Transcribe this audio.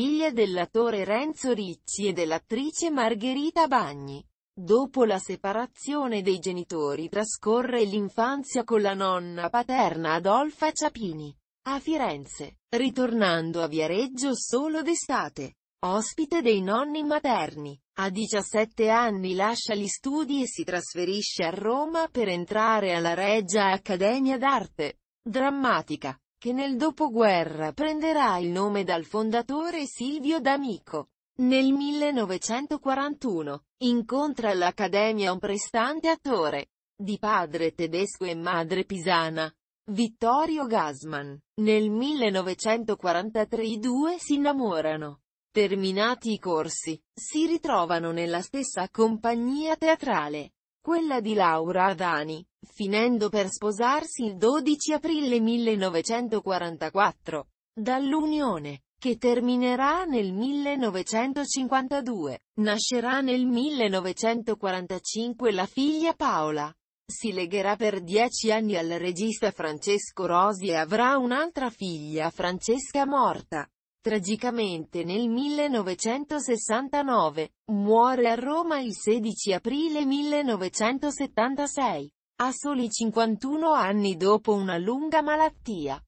figlia dell'attore Renzo Ricci e dell'attrice Margherita Bagni. Dopo la separazione dei genitori trascorre l'infanzia con la nonna paterna Adolfa Ciapini, a Firenze, ritornando a Viareggio solo d'estate. Ospite dei nonni materni, a 17 anni lascia gli studi e si trasferisce a Roma per entrare alla Regia Accademia d'Arte Drammatica che nel dopoguerra prenderà il nome dal fondatore Silvio D'Amico. Nel 1941, incontra all'Accademia un prestante attore, di padre tedesco e madre pisana, Vittorio Gassman. Nel 1943 i due si innamorano. Terminati i corsi, si ritrovano nella stessa compagnia teatrale quella di Laura Adani, finendo per sposarsi il 12 aprile 1944, dall'unione, che terminerà nel 1952, nascerà nel 1945 la figlia Paola. Si legherà per dieci anni al regista Francesco Rosi e avrà un'altra figlia Francesca morta. Tragicamente nel 1969, muore a Roma il 16 aprile 1976, a soli 51 anni dopo una lunga malattia.